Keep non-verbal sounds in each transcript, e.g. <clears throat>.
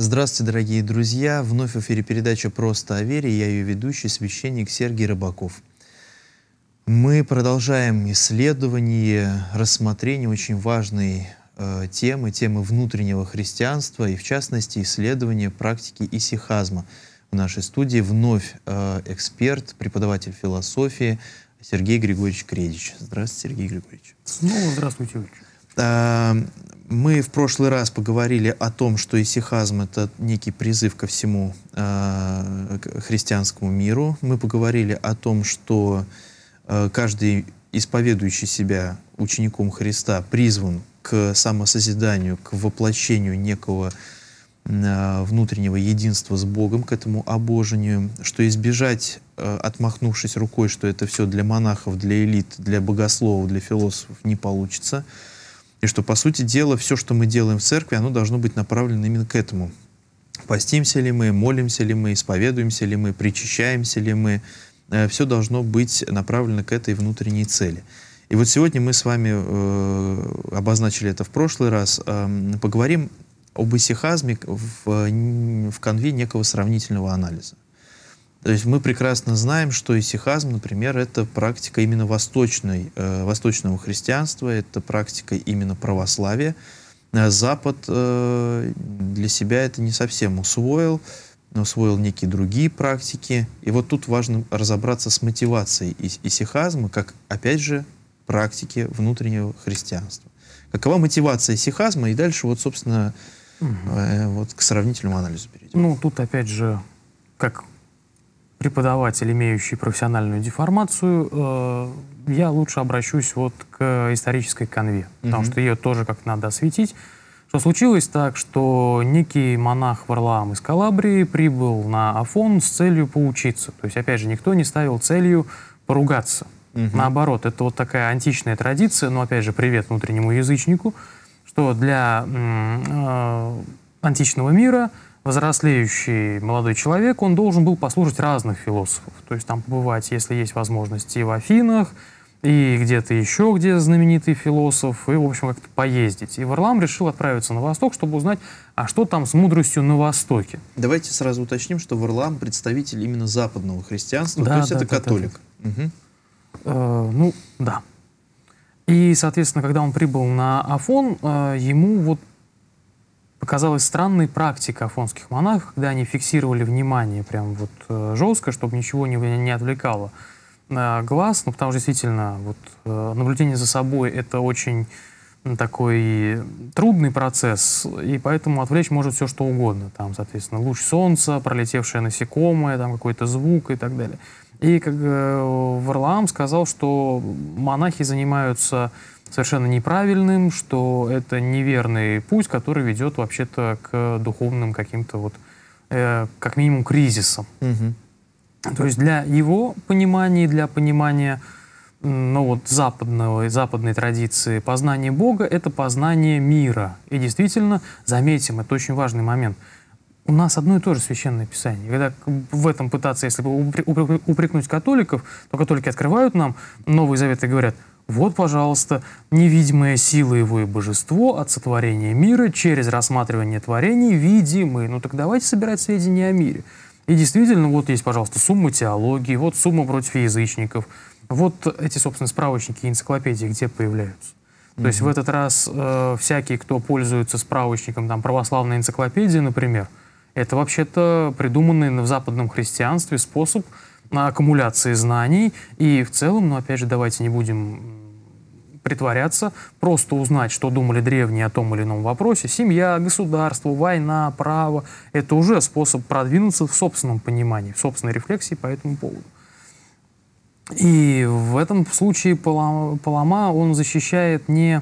Здравствуйте, дорогие друзья! Вновь в эфире передача «Просто о вере». Я ее ведущий, священник Сергей Рыбаков. Мы продолжаем исследование, рассмотрение очень важной э, темы, темы внутреннего христианства и, в частности, исследование практики исихазма. В нашей студии вновь э, эксперт, преподаватель философии Сергей Григорьевич Кредич. Здравствуйте, Сергей Григорьевич. Снова ну, здравствуйте, Ильич. Мы в прошлый раз поговорили о том, что исихазм — это некий призыв ко всему э, христианскому миру. Мы поговорили о том, что э, каждый исповедующий себя учеником Христа призван к самосозиданию, к воплощению некого э, внутреннего единства с Богом, к этому обожению, что избежать, э, отмахнувшись рукой, что это все для монахов, для элит, для богословов, для философов не получится — и что, по сути дела, все, что мы делаем в церкви, оно должно быть направлено именно к этому. Постимся ли мы, молимся ли мы, исповедуемся ли мы, причащаемся ли мы, э, все должно быть направлено к этой внутренней цели. И вот сегодня мы с вами э, обозначили это в прошлый раз, э, поговорим об исихазме в, в конве некого сравнительного анализа. То есть мы прекрасно знаем, что исихазм, например, это практика именно восточной, э, восточного христианства, это практика именно православия. Э, Запад э, для себя это не совсем усвоил, но усвоил некие другие практики. И вот тут важно разобраться с мотивацией исихазма, как, опять же, практики внутреннего христианства. Какова мотивация исихазма? И дальше вот, собственно, угу. э, вот к сравнительному анализу перейдем. Ну, тут, опять же, как преподаватель, имеющий профессиональную деформацию, э, я лучше обращусь вот к исторической конве, угу. потому что ее тоже как надо осветить. Что случилось так, что некий монах Варлаам из Калабрии прибыл на Афон с целью поучиться. То есть, опять же, никто не ставил целью поругаться. Угу. Наоборот, это вот такая античная традиция, но, опять же, привет внутреннему язычнику, что для э, античного мира – взрослеющий молодой человек, он должен был послушать разных философов. То есть там побывать, если есть возможности, и в Афинах, и где-то еще, где знаменитый философ, и, в общем, как-то поездить. И Варлам решил отправиться на восток, чтобы узнать, а что там с мудростью на востоке. Давайте сразу уточним, что Варлам представитель именно западного христианства, да, то есть да, это да, католик. Да, да. Угу. Э, ну, да. И, соответственно, когда он прибыл на Афон, э, ему вот показалась странной практика афонских монахов, когда они фиксировали внимание прям вот э, жестко, чтобы ничего не, не отвлекало э, глаз, ну, потому что действительно вот, э, наблюдение за собой — это очень такой трудный процесс, и поэтому отвлечь может все что угодно. Там, соответственно, луч солнца, пролетевшее насекомое, там какой-то звук и так далее. И как Варлаам сказал, что монахи занимаются совершенно неправильным, что это неверный путь, который ведет вообще-то к духовным каким-то вот, э, как минимум, кризисам. Угу. То есть для его понимания, для понимания ну, вот, западного, западной традиции познания Бога — это познание мира. И действительно, заметим, это очень важный момент — у нас одно и то же священное писание. Когда в этом пытаться, если бы упрекнуть католиков, то католики открывают нам Новый Завет и говорят — вот, пожалуйста, невидимые силы его и божество от сотворения мира через рассматривание творений видимы. Ну так давайте собирать сведения о мире. И действительно, вот есть, пожалуйста, сумма теологии, вот сумма против язычников, вот эти, собственно, справочники и энциклопедии где появляются. То mm -hmm. есть в этот раз э, всякий, кто пользуется справочником там, православной энциклопедии, например, это вообще-то придуманный в западном христианстве способ на аккумуляции знаний. И в целом, ну опять же, давайте не будем притворяться, просто узнать, что думали древние о том или ином вопросе. Семья, государство, война, право – это уже способ продвинуться в собственном понимании, в собственной рефлексии по этому поводу. И в этом случае Палама, он защищает не,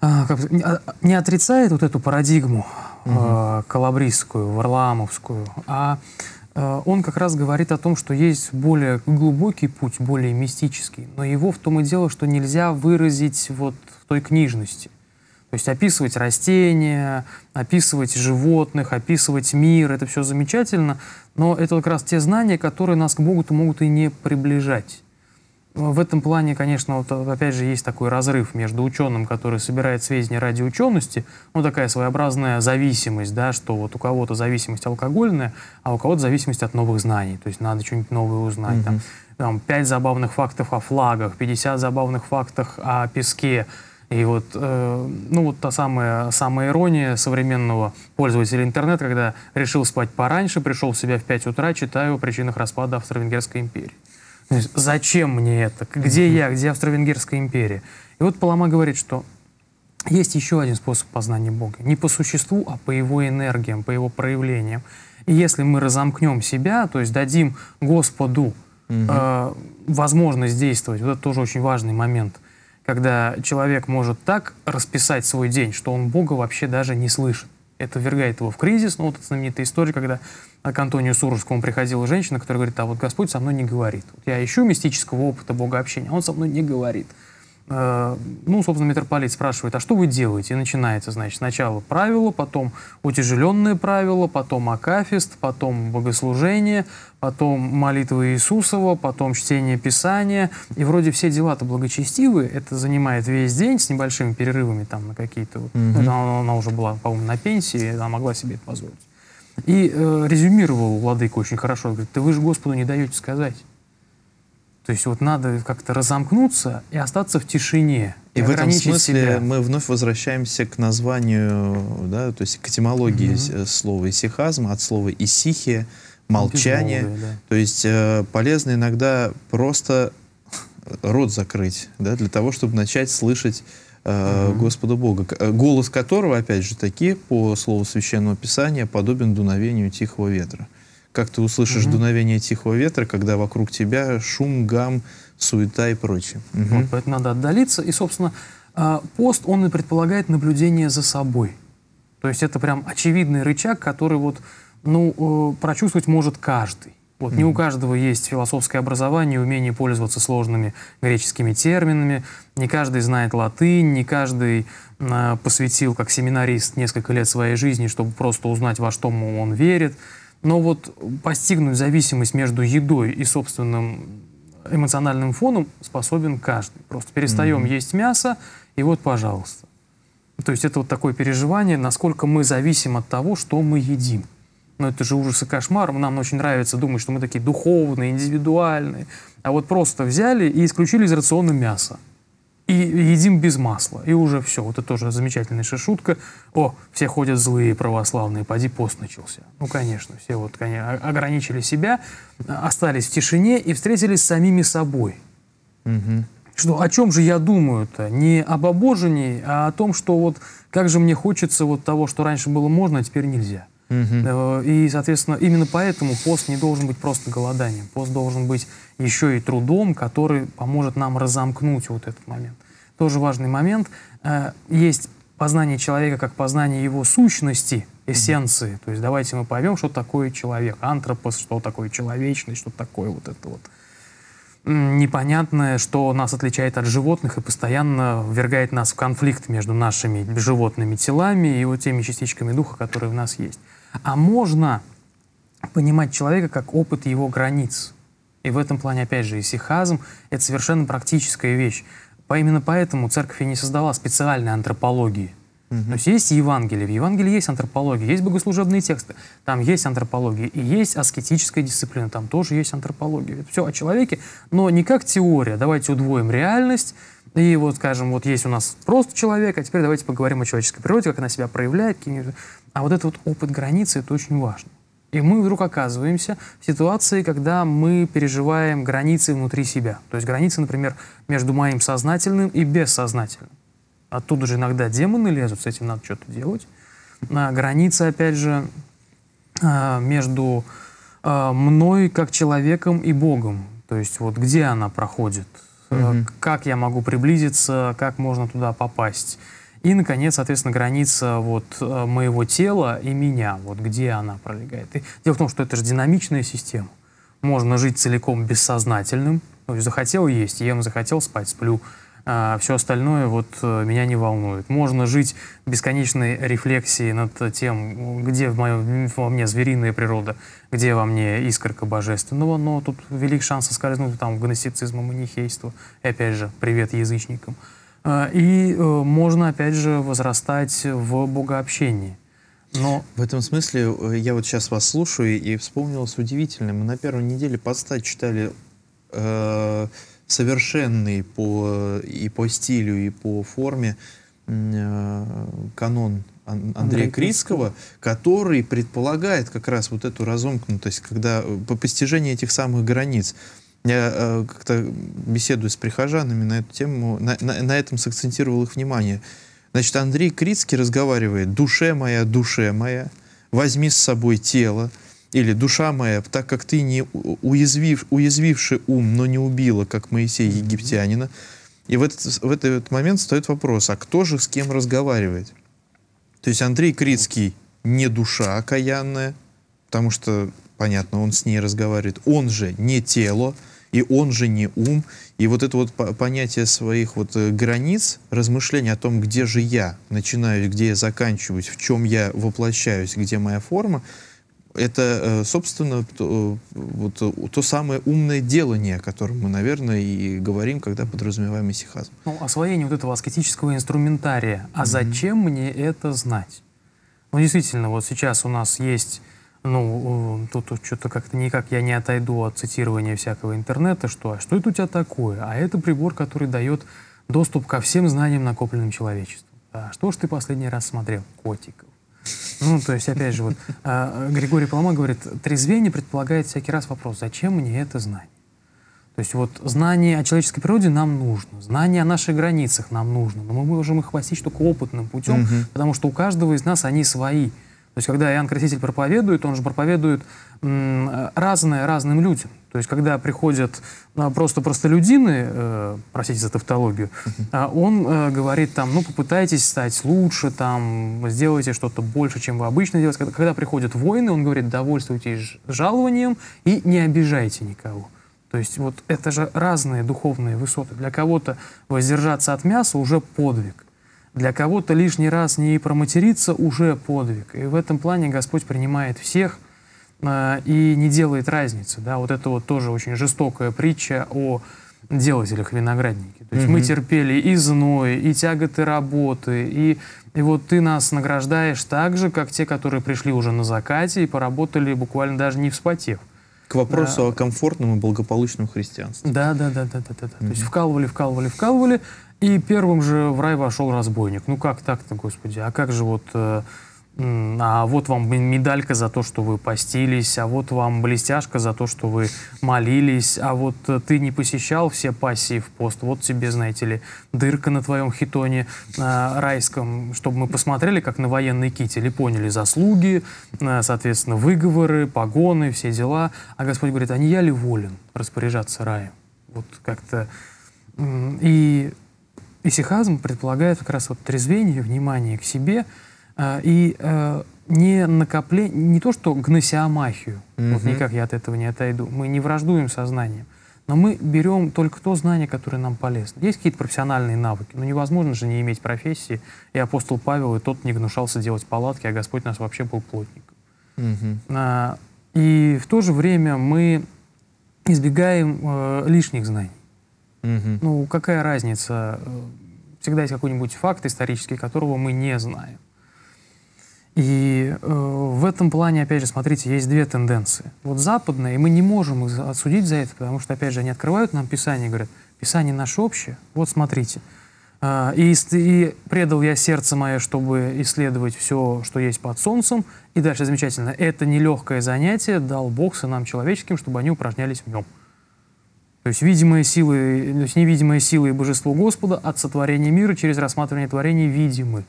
а, как, а, не отрицает вот эту парадигму угу. калабрийскую, варламовскую, а Э, он как раз говорит о том, что есть более глубокий путь, более мистический, но его в том и дело, что нельзя выразить вот в той книжности. То есть описывать растения, описывать животных, описывать мир, это все замечательно, но это как раз те знания, которые нас к Богу то могут и не приближать. В этом плане, конечно, вот э, опять же есть такой разрыв между ученым, который собирает сведения ради учености, ну такая своеобразная зависимость, да, что вот у кого-то зависимость алкогольная, а у кого-то зависимость от новых знаний, то есть надо что-нибудь новое узнать. Mm-hmm. Там, там 5 забавных фактов о флагах, 50 забавных фактов о песке, и вот, э, ну вот та самая, самая ирония современного пользователя интернета, когда решил спать пораньше, пришел в себя в 5 утра, читаю о причинах распада Австро-Венгерской империи. Зачем мне это? Где я? Где Австро-Венгерская империя? И вот Палама говорит, что есть еще один способ познания Бога. Не по существу, а по его энергиям, по его проявлениям. И если мы разомкнем себя, то есть дадим Господу угу. э, возможность действовать, вот это тоже очень важный момент, когда человек может так расписать свой день, что он Бога вообще даже не слышит. Это ввергает его в кризис. Ну, вот эта знаменитая история, когда а к Антонию Суровскому приходила женщина, которая говорит, а вот Господь со мной не говорит. Я ищу мистического опыта богообщения, а он со мной не говорит. Э, ну, собственно, митрополит спрашивает, а что вы делаете? И начинается, значит, сначала правило, потом утяжеленное правило, потом акафист, потом богослужение, потом молитва Иисусова, потом чтение Писания. И вроде все дела-то благочестивые, это занимает весь день с небольшими перерывами там на какие-то... Mm-hmm. Она, она уже была, по-моему, на пенсии, она могла себе это позволить. И э, резюмировал Владыка очень хорошо. Говорит, да вы же Господу не даете сказать. То есть вот надо как-то разомкнуться и остаться в тишине. И, и в этом смысле себя. мы вновь возвращаемся к названию, да, то есть к этимологии угу. слова исихазм от слова исихия, молчание. Безмолвие, да. То есть э, полезно иногда просто рот закрыть, да, для того, чтобы начать слышать э, угу. Господа Бога, э, голос которого, опять же таки, по слову Священного Писания, подобен дуновению тихого ветра. Как ты услышишь угу. дуновение тихого ветра, когда вокруг тебя шум, гам, суета и прочее. Угу. Вот, поэтому надо отдалиться. И, собственно, э, пост, он и предполагает наблюдение за собой. То есть это прям очевидный рычаг, который вот, ну, э, прочувствовать может каждый. Вот не у каждого есть философское образование, умение пользоваться сложными греческими терминами, не каждый знает латынь, не каждый э, посвятил как семинарист несколько лет своей жизни, чтобы просто узнать, во что он верит. Но вот постигнуть зависимость между едой и собственным эмоциональным фоном способен каждый. Просто перестаем mm-hmm. есть мясо, и вот, пожалуйста. То есть это вот такое переживание, насколько мы зависим от того, что мы едим но ну, это же ужас и кошмар, нам очень нравится думать, что мы такие духовные, индивидуальные, а вот просто взяли и исключили из рациона мясо. И едим без масла, и уже все. Вот это тоже замечательная шутка. О, все ходят злые православные, поди пост начался. Ну, конечно, все вот конечно, ограничили себя, остались в тишине и встретились с самими собой. Угу. Что, о чем же я думаю-то? Не об обожении, а о том, что вот как же мне хочется вот того, что раньше было можно, а теперь нельзя. Э, и, соответственно, именно поэтому пост не должен быть просто голоданием. Пост должен быть еще и трудом, который поможет нам разомкнуть вот этот момент. Тоже важный момент. Э, есть познание человека как познание его сущности, эссенции. То есть давайте мы поймем, что такое человек. Антропос, что такое человечность, что такое вот это вот непонятное, что нас отличает от животных и постоянно ввергает нас в конфликт между нашими животными телами и вот теми частичками духа, которые в нас есть. А можно понимать человека как опыт его границ. И в этом плане, опять же, исихазм — это совершенно практическая вещь. именно поэтому церковь и не создала специальной антропологии. Угу. То есть есть Евангелие, в Евангелии есть антропология, есть богослужебные тексты, там есть антропология, и есть аскетическая дисциплина, там тоже есть антропология. Это все о человеке, но не как теория, давайте удвоим реальность — и вот, скажем, вот есть у нас просто человек, а теперь давайте поговорим о человеческой природе, как она себя проявляет. А вот этот вот опыт границы, это очень важно. И мы вдруг оказываемся в ситуации, когда мы переживаем границы внутри себя. То есть границы, например, между моим сознательным и бессознательным. Оттуда же иногда демоны лезут, с этим надо что-то делать. А границы, опять же, а, между а, мной как человеком и Богом. То есть вот где она проходит – mm-hmm. как я могу приблизиться, как можно туда попасть. И, наконец, соответственно, граница вот э, моего тела и меня, вот где она пролегает. И дело в том, что это же динамичная система. Можно жить целиком бессознательным, ну, захотел есть, ем, захотел спать, сплю. А все остальное вот э, меня не волнует. Можно жить бесконечной рефлексией над тем, где в моем, во мне звериная природа, где во мне искорка божественного, но тут велик шанс соскользнуть там в гностицизм и манихейство. И опять же, привет язычникам. А, и э, можно, опять же, возрастать в богообщении. Но... В этом смысле э, я вот сейчас вас слушаю и вспомнилось удивительное. Мы на первой неделе поста читали -э совершенный по, э, и по стилю, и по форме э, канон Андрея Андрей Критского, который предполагает как раз вот эту разомкнутость, когда э, по постижению этих самых границ. Я э, как-то беседую с прихожанами на эту тему, на, на, на этом сакцентировал их внимание. Значит, Андрей Крицкий разговаривает «Душе моя, душе моя, возьми с собой тело, или «Душа моя, так как ты, не уязвив, уязвивший ум, но не убила, как Моисей египтянина». И в этот, в этот момент стоит вопрос, а кто же с кем разговаривает? То есть Андрей Крицкий не душа окаянная, потому что, понятно, он с ней разговаривает. Он же не тело, и он же не ум. И вот это вот понятие своих вот э, границ, размышления о том, где же я начинаюсь, где я заканчиваюсь, в чем я воплощаюсь, где моя форма – это, э, собственно, то, э, вот, э, то самое умное делание, о котором мы, наверное, и говорим, когда подразумеваем исихазм. Ну, освоение вот этого аскетического инструментария. А mm-hmm. зачем мне это знать? Ну, действительно, вот сейчас у нас есть, ну, тут что-то как-то никак я не отойду от цитирования всякого интернета, что «а что это у тебя такое?» А это прибор, который дает доступ ко всем знаниям, накопленным человечеством. А что ж ты последний раз смотрел? Котиков ну, то есть, опять же, вот а, Григорий Палма говорит, трезвение предполагает всякий раз вопрос, зачем мне это знание? То есть вот знание о человеческой природе нам нужно, знание о наших границах нам нужно, но мы можем их постичь только опытным путем, угу. потому что у каждого из нас они свои. То есть, когда Иоанн Креститель проповедует, он же проповедует разное разным людям. То есть, когда приходят а, просто простолюдины, э, простите за тавтологию, э, он э, говорит там, ну, попытайтесь стать лучше, там, сделайте что-то больше, чем вы обычно делаете. Когда, когда приходят воины, он говорит, довольствуйтесь жалованием и не обижайте никого. То есть вот это же разные духовные высоты. Для кого-то воздержаться от мяса уже подвиг. Для кого-то лишний раз не проматериться уже подвиг. И в этом плане Господь принимает всех э, и не делает разницы. Да? Вот это вот тоже очень жестокая притча о делателях виноградники. То есть mm-hmm. мы терпели и зной, и тяготы работы, и, и вот ты нас награждаешь так же, как те, которые пришли уже на закате и поработали буквально даже не вспотев. К вопросу да. о комфортном и благополучном христианстве. Да, да, да, да, да, да. да. Mm-hmm. То есть вкалывали, вкалывали, вкалывали, и первым же в рай вошел разбойник. Ну как так-то, Господи? А как же вот э, а вот вам медалька за то, что вы постились, а вот вам блестяшка за то, что вы молились, а вот э, ты не посещал все пассии в пост, вот тебе, знаете ли, дырка на твоем хитоне э, райском, чтобы мы посмотрели, как на военный китель, и поняли заслуги, э, соответственно, выговоры, погоны, все дела. А Господь говорит, а не я ли волен распоряжаться раем? Вот как-то... И исихазм предполагает как раз вот трезвение, внимание к себе – а, и э, не накопление, не то что гносиомахию, mm-hmm. вот никак я от этого не отойду. Мы не враждуем сознанием, но мы берем только то знание, которое нам полезно. Есть какие-то профессиональные навыки, но невозможно же не иметь профессии. И апостол Павел, и тот не гнушался делать палатки, а Господь нас вообще был плотником. Mm-hmm. А, и в то же время мы избегаем э, лишних знаний. Mm-hmm. Ну, какая разница? Э, всегда есть какой-нибудь факт исторический, которого мы не знаем. И э, в этом плане, опять же, смотрите, есть две тенденции. Вот западные, и мы не можем их отсудить за это, потому что, опять же, они открывают нам Писание и говорят, Писание наше общее, вот смотрите. Э, и, и предал я сердце мое, чтобы исследовать все, что есть под солнцем. И дальше замечательно. Это нелегкое занятие дал Бог сынам человеческим, чтобы они упражнялись в нем. То есть видимые силы, то есть невидимые силы и божество Господа от сотворения мира через рассматривание творений видимы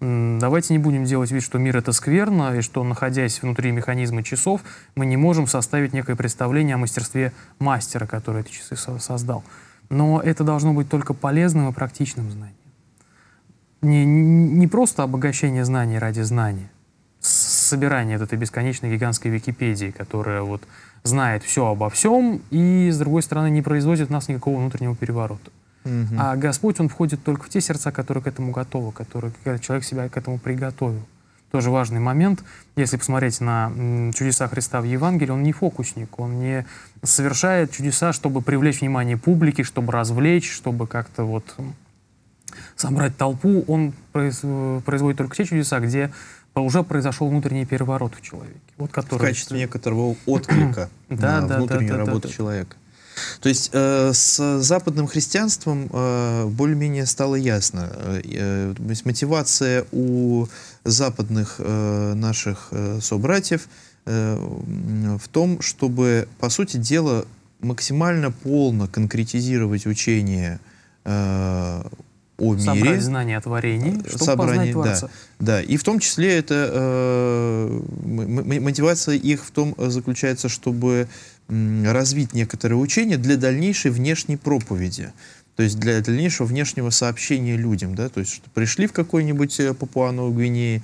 давайте не будем делать вид, что мир это скверно, и что, находясь внутри механизма часов, мы не можем составить некое представление о мастерстве мастера, который эти часы создал. Но это должно быть только полезным и практичным знанием. Не, не просто обогащение знаний ради знания, собирание этой бесконечной гигантской Википедии, которая вот знает все обо всем и, с другой стороны, не производит в нас никакого внутреннего переворота. Угу. А Господь, Он входит только в те сердца, которые к этому готовы, которые, когда человек себя к этому приготовил. Тоже важный момент, если посмотреть на чудеса Христа в Евангелии, он не фокусник, он не совершает чудеса, чтобы привлечь внимание публики, чтобы развлечь, чтобы как-то вот собрать толпу. Он э, производит только те чудеса, где уже произошел внутренний переворот в человеке. Вот который... В качестве некоторого отклика <clears throat> на да, внутреннюю да, да, работу человека. То есть э, с западным христианством э, более-менее стало ясно. Э, э то есть мотивация у западных э, наших э, собратьев э, в том, чтобы, по сути дела, максимально полно конкретизировать учение э, о Собрать мире. Собрать знания о творении, э, чтобы собрание, познать Творца. Да, да, и в том числе это э, мотивация их в том э, заключается, чтобы развить некоторые учения для дальнейшей внешней проповеди. То есть для дальнейшего внешнего сообщения людям, да, то есть что пришли в какой-нибудь э, Папуа-Новой Гвинеи,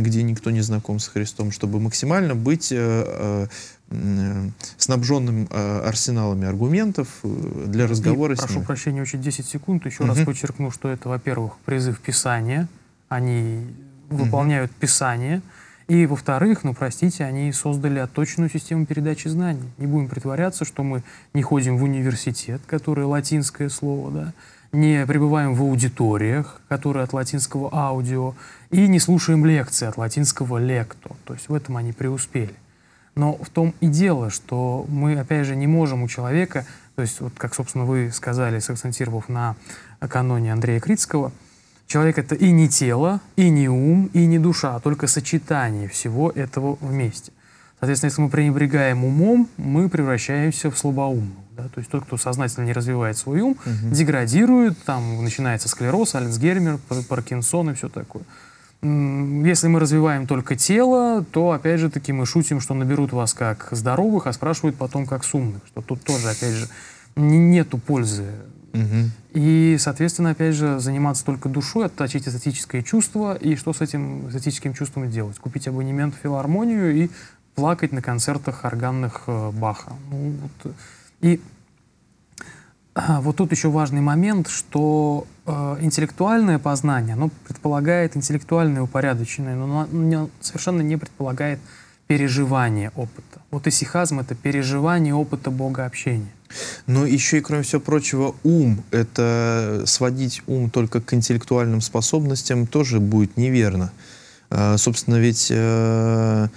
где никто не знаком с Христом, чтобы максимально быть э, э, э, снабженным арсеналами аргументов для разговора И, с прошу прощения, очень 10 секунд. Еще угу. раз подчеркну, что это, во-первых, призыв Писания. Они угу. выполняют Писание. И, во-вторых, ну, простите, они создали отточенную систему передачи знаний. Не будем притворяться, что мы не ходим в университет, который латинское слово, да, не пребываем в аудиториях, которые от латинского аудио, и не слушаем лекции от латинского лекто. То есть в этом они преуспели. Но в том и дело, что мы, опять же, не можем у человека, то есть, вот как, собственно, вы сказали, сакцентировав на каноне Андрея Критского, человек — это и не тело, и не ум, и не душа, а только сочетание всего этого вместе. Соответственно, если мы пренебрегаем умом, мы превращаемся в слабоумного. Да? То есть тот, кто сознательно не развивает свой ум, угу. деградирует, там начинается склероз, Альцгеймер, Паркинсон и все такое. Если мы развиваем только тело, то, опять же таки, мы шутим, что наберут вас как здоровых, а спрашивают потом как с умных. Что тут тоже, опять же, нету пользы. Угу. И, соответственно, опять же, заниматься только душой, отточить эстетическое чувство, и что с этим эстетическим чувством делать? Купить абонемент в филармонию и плакать на концертах органных э, Баха. Ну, вот, и а, вот тут еще важный момент, что э, интеллектуальное познание, оно предполагает интеллектуальное упорядоченное, но оно совершенно не предполагает переживание опыта. Вот исихазм — это переживание опыта Бога общения. Но еще и, кроме всего прочего, ум — это сводить ум только к интеллектуальным способностям тоже будет неверно. Э, собственно, ведь э,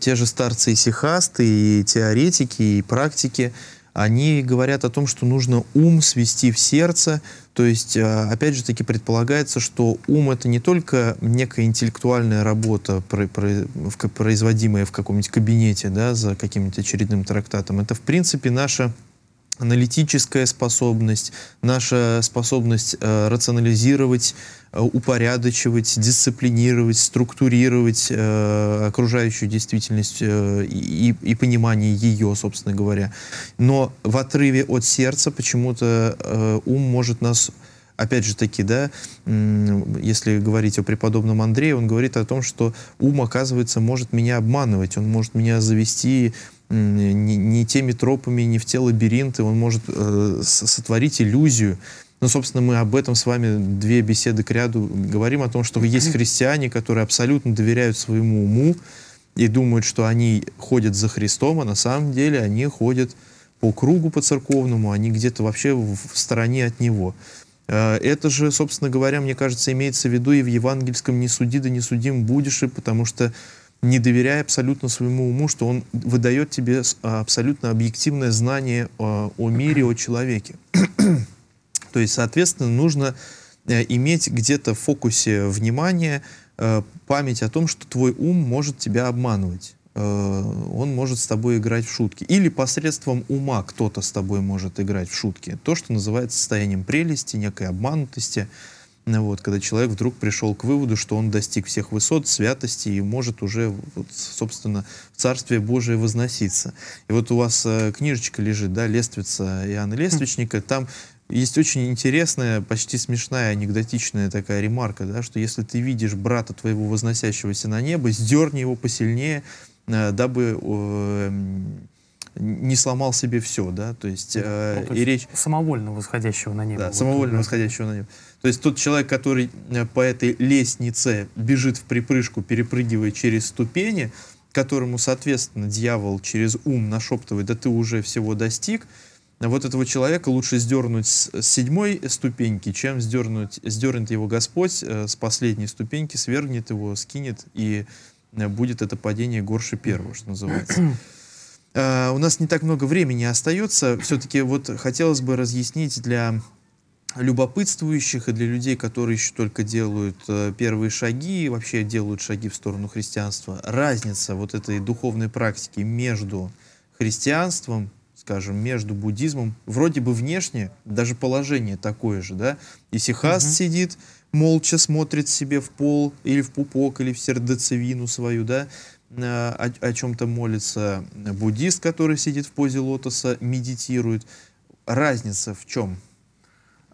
те же старцы и сихасты, и теоретики, и практики, они говорят о том, что нужно ум свести в сердце, то есть, а, опять же таки, предполагается, что ум — это не только некая интеллектуальная работа, производимая в каком-нибудь кабинете, да, за каким-нибудь очередным трактатом, это, в принципе, наша аналитическая способность, наша способность э, рационализировать, э, упорядочивать, дисциплинировать, структурировать э, окружающую действительность э, и, и понимание ее, собственно говоря. Но в отрыве от сердца почему-то э, ум может нас опять же таки, да, если говорить о преподобном Андрее, он говорит о том, что ум, оказывается, может меня обманывать, он может меня завести не, не теми тропами, не в те лабиринты, он может э, сотворить иллюзию. Но, ну, собственно, мы об этом с вами две беседы к ряду говорим, о том, что есть христиане, которые абсолютно доверяют своему уму и думают, что они ходят за Христом, а на самом деле они ходят по кругу по церковному, они где-то вообще в стороне от Него. Э, это же, собственно говоря, мне кажется, имеется в виду и в евангельском «не суди, да не судим будешь», и потому что не доверяя абсолютно своему уму, что он выдает тебе а, абсолютно объективное знание а, о, мире, о человеке. <clears throat> То есть, соответственно, нужно э, иметь где-то в фокусе внимания э, память о том, что твой ум может тебя обманывать. Э, он может с тобой играть в шутки. Или посредством ума кто-то с тобой может играть в шутки. То, что называется состоянием прелести, некой обманутости. Вот, когда человек вдруг пришел к выводу, что он достиг всех высот, святости и может уже, вот, собственно, в Царствие Божие возноситься. И вот у вас э, книжечка лежит, да, «Лествица Иоанна хм. Лествичника», там есть очень интересная, почти смешная, анекдотичная такая ремарка, да, что если ты видишь брата твоего возносящегося на небо, сдерни его посильнее, э, дабы... Э, не сломал себе все, да, то есть, э, ну, то есть и речь... Самовольно восходящего на небо. Да, вот самовольно да. восходящего на небо. То есть тот человек, который э, по этой лестнице бежит в припрыжку, перепрыгивая через ступени, которому, соответственно, дьявол через ум нашептывает, да ты уже всего достиг, вот этого человека лучше сдернуть с седьмой ступеньки, чем сдернуть, сдернет его Господь э, с последней ступеньки, свергнет его, скинет, и э, будет это падение горше первого, что называется. Э, у нас не так много времени остается. Все-таки вот хотелось бы разъяснить для любопытствующих и для людей, которые еще только делают э, первые шаги, вообще делают шаги в сторону христианства, разница вот этой духовной практики между христианством, скажем, между буддизмом, вроде бы внешне даже положение такое же, да, и сихаст угу. сидит, молча смотрит себе в пол или в пупок или в сердцевину свою, да, Э, о, о чем-то молится, э, буддист, который сидит в позе лотоса, медитирует. Разница в чем?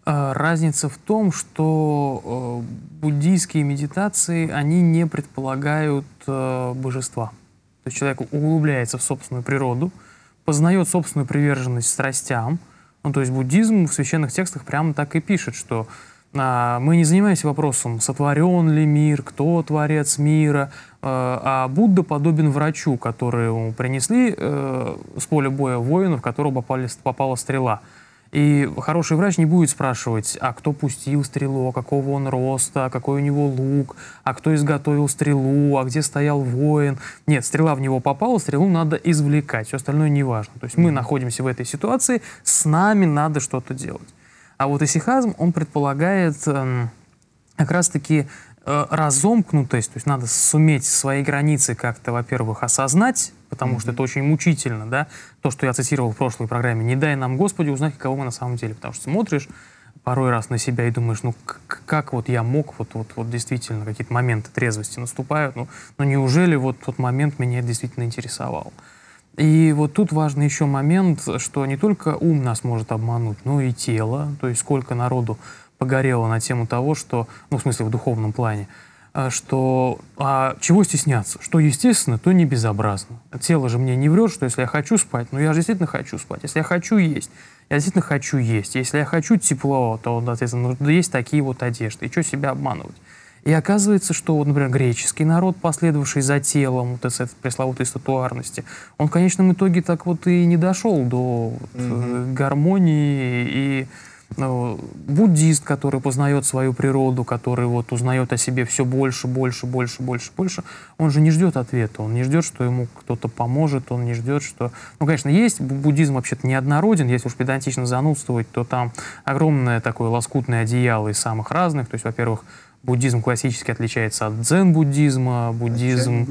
А, разница в том, что э, буддийские медитации, они не предполагают божества. То есть человек углубляется в собственную природу, познает собственную приверженность страстям. Ну, то есть буддизм в священных текстах прямо так и пишет, что а, мы не занимаемся вопросом, сотворен ли мир, кто творец мира, Э, а Будда подобен врачу, который ему принесли э, с поля боя воинов, которого попали, попала стрела. И хороший врач не будет спрашивать, а кто пустил стрелу, а какого он роста, а какой у него лук, а кто изготовил стрелу, а где стоял воин. Нет, стрела в него попала, стрелу надо извлекать, все остальное не важно. То есть мы находимся в этой ситуации, с нами надо что-то делать. А вот исихазм, он предполагает э, как раз-таки Э, разомкнутость, то есть надо суметь свои границы как-то, во-первых, осознать, потому mm-hmm. что это очень мучительно, да, то, что я цитировал в прошлой программе, не дай нам, Господи, узнать, кого мы на самом деле, потому что смотришь порой раз на себя и думаешь, ну как вот я мог, вот, вот, вот действительно какие-то моменты трезвости наступают, ну, ну неужели вот тот момент меня действительно интересовал? И вот тут важный еще момент, что не только ум нас может обмануть, но и тело, то есть сколько народу погорела на тему того, что, ну, в смысле, в духовном плане, э, что а чего стесняться? Что естественно, то не безобразно. Тело же мне не врет, что если я хочу спать, ну я же действительно хочу спать. Если я хочу есть, я действительно хочу есть. Если я хочу тепло, то, соответственно, есть такие вот одежды. И что себя обманывать? И оказывается, что, вот, например, греческий народ, последовавший за телом вот этой пресловутой статуарности, он в конечном итоге так вот и не дошел до вот, mm-hmm. гармонии и Э, буддист, который познает свою природу, который вот узнает о себе все больше, больше, больше, больше, больше, он же не ждет ответа, он не ждет, что ему кто-то поможет, он не ждет, что... Ну, конечно, есть, буддизм вообще-то неоднороден, если уж педантично занудствовать, то там огромное такое лоскутное одеяло из самых разных, то есть, во-первых, Буддизм классически отличается от дзен-буддизма, буддизм,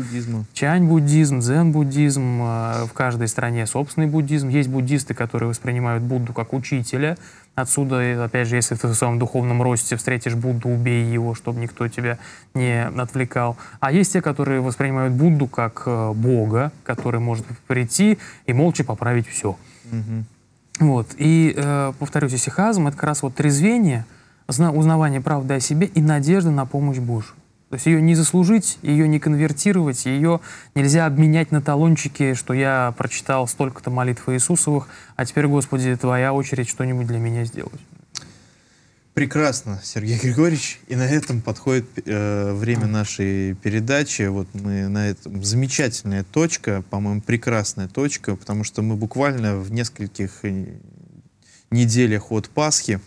чань-буддизм, дзен-буддизм. Э, в каждой стране собственный буддизм. Есть буддисты, которые воспринимают Будду как учителя, Отсюда, опять же, если ты в своем духовном росте встретишь Будду, убей его, чтобы никто тебя не отвлекал. А есть те, которые воспринимают Будду как э, Бога, который может прийти и молча поправить все. Угу. Вот. И, э, повторюсь, сихазм — это как раз вот трезвение, узнавание правды о себе и надежда на помощь Божью. То есть ее не заслужить, ее не конвертировать, ее нельзя обменять на талончики, что я прочитал столько-то молитв Иисусовых, а теперь, Господи, Твоя очередь что-нибудь для меня сделать. Прекрасно, Сергей <laughs> Григорьевич. И на этом подходит э, время нашей передачи. Вот мы на этом замечательная точка, по-моему, прекрасная точка, потому что мы буквально в нескольких э, неделях от Пасхи.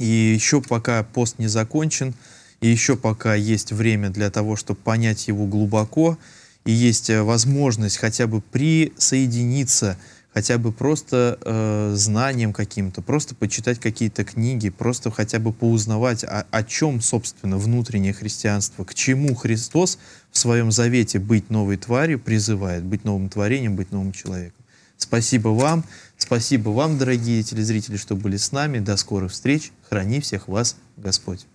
И еще пока пост не закончен, и еще пока есть время для того, чтобы понять его глубоко, и есть э, возможность хотя бы присоединиться, хотя бы просто э, знанием каким-то, просто почитать какие-то книги, просто хотя бы поузнавать, а, о, о чем, собственно, внутреннее христианство, к чему Христос в своем завете быть новой тварью призывает, быть новым творением, быть новым человеком. Спасибо вам. Спасибо вам, дорогие телезрители, что были с нами. До скорых встреч. Храни всех вас Господь.